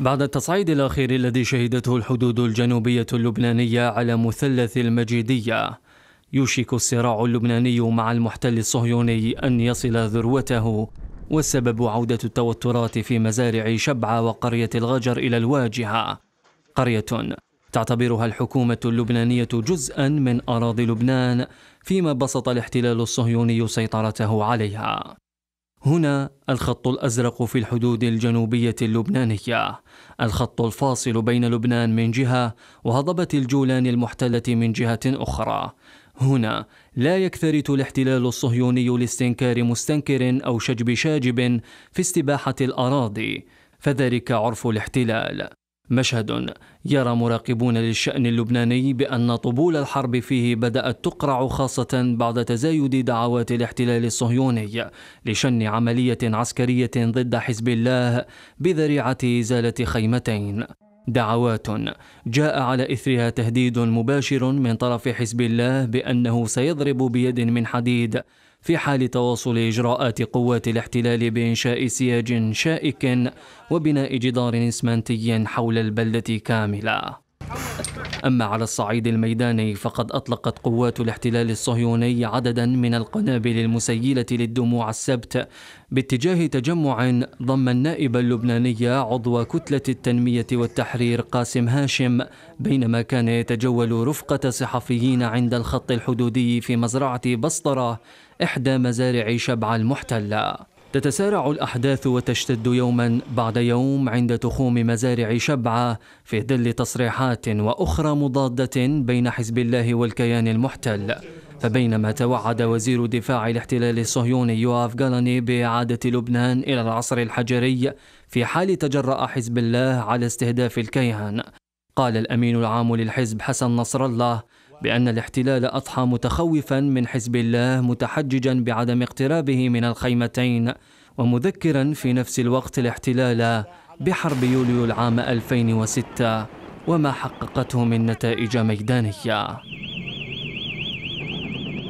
بعد التصعيد الأخير الذي شهدته الحدود الجنوبية اللبنانية على مثلث المجيدية يوشك الصراع اللبناني مع المحتل الصهيوني أن يصل ذروته والسبب عودة التوترات في مزارع شبعة وقرية الغجر إلى الواجهة قرية تعتبرها الحكومة اللبنانية جزءا من أراضي لبنان فيما بسط الاحتلال الصهيوني سيطرته عليها هنا الخط الأزرق في الحدود الجنوبية اللبنانية الخط الفاصل بين لبنان من جهة وهضبة الجولان المحتلة من جهة أخرى هنا لا يكترث الاحتلال الصهيوني لاستنكار مستنكر أو شجب شاجب في استباحة الأراضي فذلك عرف الاحتلال مشهد يرى مراقبون للشأن اللبناني بأن طبول الحرب فيه بدأت تقرع خاصة بعد تزايد دعوات الاحتلال الصهيوني لشن عملية عسكرية ضد حزب الله بذريعة إزالة خيمتين. دعوات جاء على إثرها تهديد مباشر من طرف حزب الله بأنه سيضرب بيد من حديد في حال تواصل إجراءات قوات الاحتلال بإنشاء سياج شائك وبناء جدار إسمنتي حول البلدة كاملة أما على الصعيد الميداني فقد أطلقت قوات الاحتلال الصهيوني عددا من القنابل المسيلة للدموع السبت باتجاه تجمع ضم النائب اللبناني عضو كتلة التنمية والتحرير قاسم هاشم بينما كان يتجول رفقة صحفيين عند الخط الحدودي في مزرعة بسطرة إحدى مزارع شبع المحتلة تتسارع الأحداث وتشتد يوما بعد يوم عند تخوم مزارع شبعة في ظل تصريحات وأخرى مضادة بين حزب الله والكيان المحتل فبينما توعد وزير دفاع الاحتلال الصهيوني يواف جالاني بإعادة لبنان إلى العصر الحجري في حال تجرأ حزب الله على استهداف الكيان قال الأمين العام للحزب حسن نصر الله بأن الاحتلال أضحى متخوفا من حزب الله متحججا بعدم اقترابه من الخيمتين ومذكرا في نفس الوقت الاحتلال بحرب يوليو العام 2006 وما حققته من نتائج ميدانيه